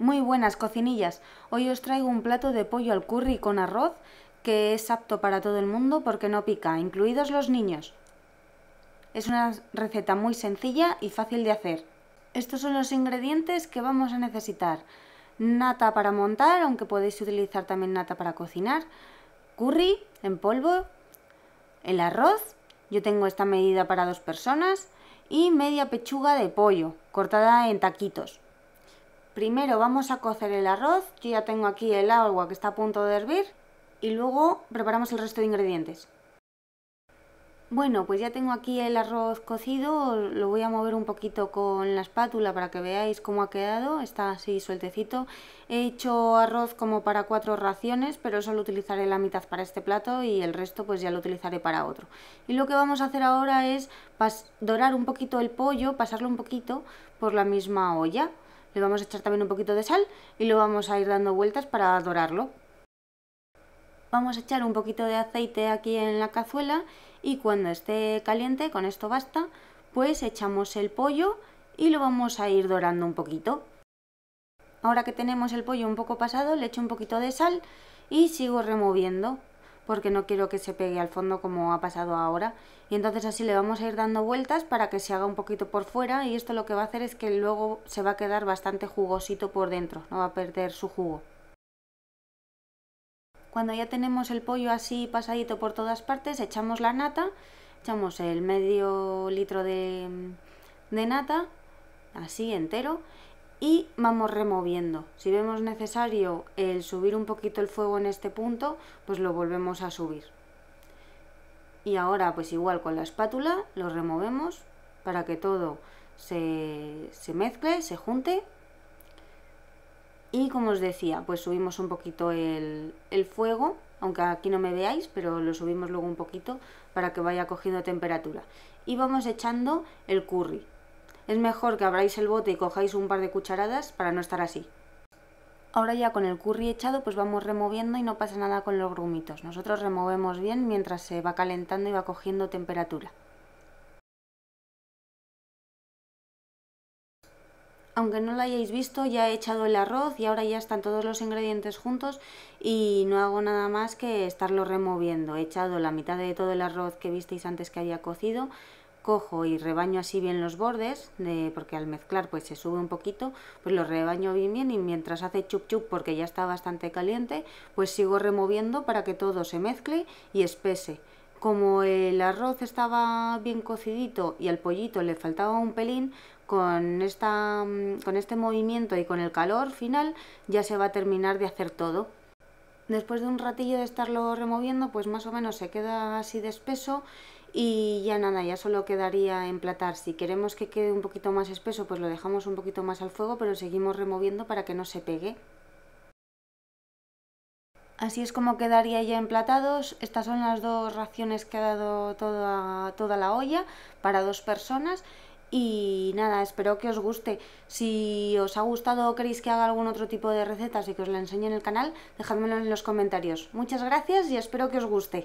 Muy buenas cocinillas, hoy os traigo un plato de pollo al curry con arroz que es apto para todo el mundo porque no pica, incluidos los niños. Es una receta muy sencilla y fácil de hacer. Estos son los ingredientes que vamos a necesitar. Nata para montar, aunque podéis utilizar también nata para cocinar, curry en polvo, el arroz, yo tengo esta medida para dos personas, y media pechuga de pollo, cortada en taquitos. Primero vamos a cocer el arroz, yo ya tengo aquí el agua que está a punto de hervir y luego preparamos el resto de ingredientes. Bueno, pues ya tengo aquí el arroz cocido, lo voy a mover un poquito con la espátula para que veáis cómo ha quedado, está así sueltecito. He hecho arroz como para cuatro raciones, pero solo utilizaré la mitad para este plato y el resto pues ya lo utilizaré para otro. Y lo que vamos a hacer ahora es dorar un poquito el pollo, pasarlo un poquito por la misma olla. Le vamos a echar también un poquito de sal y lo vamos a ir dando vueltas para dorarlo. Vamos a echar un poquito de aceite aquí en la cazuela y cuando esté caliente, con esto basta, pues echamos el pollo y lo vamos a ir dorando un poquito. Ahora que tenemos el pollo un poco pasado, le echo un poquito de sal y sigo removiendo porque no quiero que se pegue al fondo como ha pasado ahora. Y entonces así le vamos a ir dando vueltas para que se haga un poquito por fuera y esto lo que va a hacer es que luego se va a quedar bastante jugosito por dentro, no va a perder su jugo. Cuando ya tenemos el pollo así pasadito por todas partes, echamos la nata, echamos el medio litro de, de nata, así entero, y vamos removiendo. Si vemos necesario el subir un poquito el fuego en este punto, pues lo volvemos a subir. Y ahora pues igual con la espátula lo removemos para que todo se, se mezcle, se junte. Y como os decía, pues subimos un poquito el, el fuego, aunque aquí no me veáis, pero lo subimos luego un poquito para que vaya cogiendo temperatura. Y vamos echando el curry, es mejor que abráis el bote y cojáis un par de cucharadas para no estar así. Ahora ya con el curry echado pues vamos removiendo y no pasa nada con los grumitos. Nosotros removemos bien mientras se va calentando y va cogiendo temperatura. Aunque no lo hayáis visto, ya he echado el arroz y ahora ya están todos los ingredientes juntos y no hago nada más que estarlo removiendo. He echado la mitad de todo el arroz que visteis antes que había cocido, cojo y rebaño así bien los bordes, porque al mezclar pues se sube un poquito, pues lo rebaño bien bien y mientras hace chup chup porque ya está bastante caliente, pues sigo removiendo para que todo se mezcle y espese. Como el arroz estaba bien cocidito y al pollito le faltaba un pelín, con, esta, mm, con este movimiento y con el calor final ya se va a terminar de hacer todo. Después de un ratillo de estarlo removiendo, pues más o menos se queda así de espeso y ya nada, ya solo quedaría emplatar. Si queremos que quede un poquito más espeso, pues lo dejamos un poquito más al fuego, pero seguimos removiendo para que no se pegue. Así es como quedaría ya emplatados. Estas son las dos raciones que ha dado toda, toda la olla para dos personas. Y nada, espero que os guste. Si os ha gustado o queréis que haga algún otro tipo de recetas y que os la enseñe en el canal, dejadmelo en los comentarios. Muchas gracias y espero que os guste.